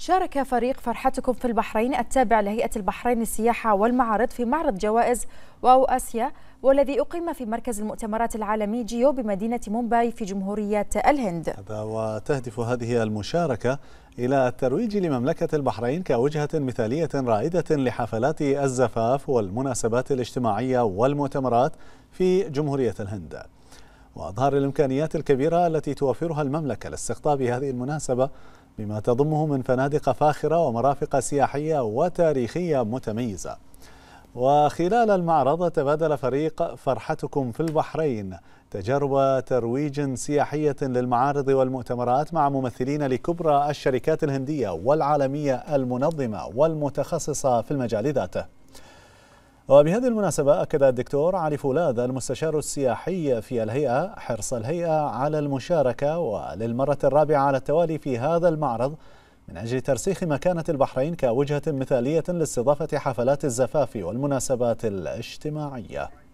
شارك فريق فرحتكم في البحرين التابع لهيئة البحرين للسياحة والمعارض في معرض جوائز واو آسيا والذي أقيم في مركز المؤتمرات العالمي جيو بمدينة مومباي في جمهورية الهند وتهدف هذه المشاركة إلى الترويج لمملكة البحرين كوجهة مثالية رائدة لحفلات الزفاف والمناسبات الاجتماعية والمؤتمرات في جمهورية الهند وأظهار الإمكانيات الكبيرة التي توفرها المملكة لاستقطاب هذه المناسبة بما تضمه من فنادق فاخرة ومرافق سياحية وتاريخية متميزة وخلال المعرض تبادل فريق فرحتكم في البحرين تجربة ترويج سياحية للمعارض والمؤتمرات مع ممثلين لكبرى الشركات الهندية والعالمية المنظمة والمتخصصة في المجال ذاته وبهذه المناسبة أكد الدكتور علي فولاذ المستشار السياحي في الهيئة حرص الهيئة على المشاركة وللمرة الرابعة على التوالي في هذا المعرض من أجل ترسيخ مكانة البحرين كوجهة مثالية لاستضافة حفلات الزفاف والمناسبات الاجتماعية